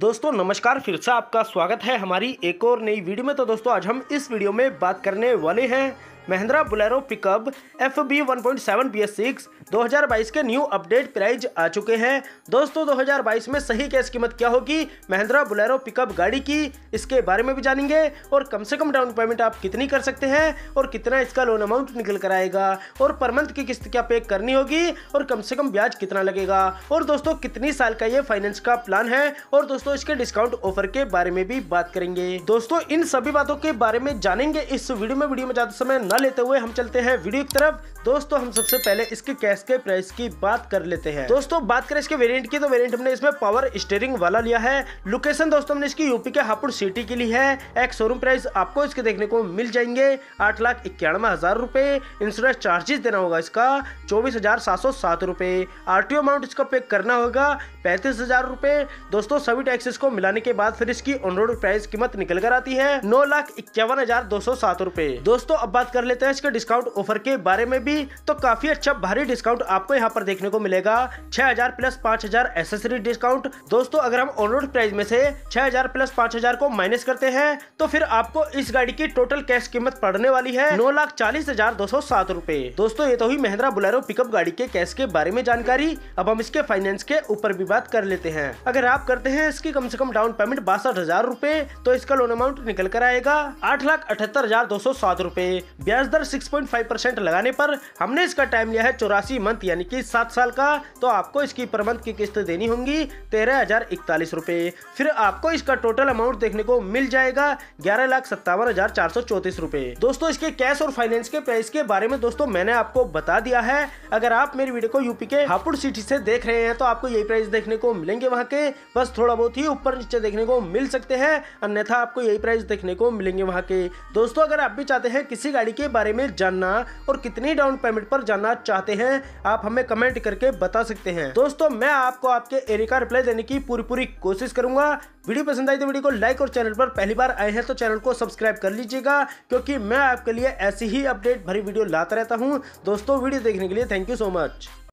दोस्तों नमस्कार फिर से आपका स्वागत है हमारी एक और नई वीडियो में तो दोस्तों आज हम इस वीडियो में बात करने वाले हैं Mahindra Bolero pickup F B one point seven B S six दो हज़ार बाईस के न्यू अपडेट प्राइज आ चुके हैं दोस्तों दो हज़ार बाईस में सही कैस कीमत क्या होगी महिंद्रा बुलेरो पिकअप गाड़ी की इसके बारे में भी जानेंगे और कम से कम डाउन पेमेंट आप कितनी कर सकते हैं और कितना इसका लोन अमाउंट निकल कर आएगा और पर मंथ की किस्त क्या पे करनी होगी और कम से कम ब्याज कितना लगेगा और दोस्तों कितनी साल का ये फाइनेंस का प्लान है और दोस्तों इसके डिस्काउंट ऑफर के बारे में भी बात करेंगे दोस्तों इन सभी बातों के बारे में जानेंगे इस वीडियो में वीडियो में जाते समय न लेते हुए हम चलते हैं वीडियो की तरफ दोस्तों हम सबसे पहले इसके कैश के प्राइस की बात कर लेते हैं दोस्तों बात करें इसके वेरिएंट की तो वेरिएंट हमने इसमें पावर स्टेयरिंग वाला लिया है लोकेशन दोस्तों हमने इसकी यूपी के हापुड़ सिटी की ली है एक शोरूम प्राइस आपको इसके देखने को मिल जाएंगे आठ लाख इक्यानवे हजार रूपए इंश्योरेंस चार्जेस देना होगा इसका चौबीस हजार सात सौ सात रूपए आर टी ओ अमाउंट इसका पे करना होगा पैंतीस हजार रूपए दोस्तों सभी टैक्सेस को मिलाने के बाद फिर इसकी ऑन रोड प्राइस कीमत निकल कर आती है नौ लाख इक्यावन हजार दो सौ सात रूपए दोस्तों अब बात कर लेते हैं इसके डिस्काउंट ऑफर के बारे में भी तो काफी अच्छा भारी डिस्काउंट आपको यहाँ पर देखने को मिलेगा 6000 प्लस 5000 एसेसरी डिस्काउंट दोस्तों अगर हम ऑनरोड प्राइस में से 6000 प्लस 5000 को माइनस करते हैं तो फिर आपको इस गाड़ी की टोटल कैश कीमत पड़ने वाली है नौ लाख चालीस हजार दो सौ सात रूपए दोस्तों ये तो हुई महिंद्रा बुलेरो पिकअप गाड़ी के कैश के बारे में जानकारी अब हम इसके फाइनेंस के ऊपर भी बात कर लेते हैं अगर आप करते हैं इसकी कम से कम डाउन पेमेंट बासठ हजार रूपए तो इसका लोन अमाउंट निकल कर आएगा आठ लाख अठहत्तर हजार दो सौ सात रूपए ब्याज दर 6.5 परसेंट लगाने पर हमने इसका टाइम लिया है चौरासी मंथ यानी कि सात साल का तो आपको इसकी पर मंथ की किस्त देनी होगी तेरह हजार इकतालीस रुपए फिर आपको इसका टोटल अमाउंट देखने को मिल जाएगा ग्यारह लाख सत्तावन हजार चार सौ चौतीस रुपए दोस्तों इसके कैश और फाइनेंस के प्राइस के बारे में दोस्तों मैंने आपको बता दिया है अगर आप मेरी वीडियो को यूपी के हापुड़ सिटी से देख रहे हैं तो आपको यही प्राइस देखने को मिलेंगे वहाँ के बस थोड़ा बहुत ही ऊपर नीचे देखने को मिल सकते हैं अन्यथा आपको यही प्राइस देखने को मिलेंगे वहाँ के दोस्तों अगर आप भी चाहते हैं किसी गाड़ी के बारे में जानना और कितनी डाउन पेमेंट पर जानना चाहते हैं आप हमें कमेंट करके बता सकते हैं दोस्तों मैं आपको आपके एरिया का रिप्लाई देने की पूरी पूरी कोशिश करूंगा वीडियो पसंद आई तो वीडियो को लाइक और चैनल पर पहली बार आए हैं तो चैनल को सब्सक्राइब कर लीजिएगा क्योंकि मैं आपके लिए ऐसी ही अपडेट भरी वीडियो लाता रहता हूँ दोस्तों वीडियो देखने के लिए थैंक यू सो मच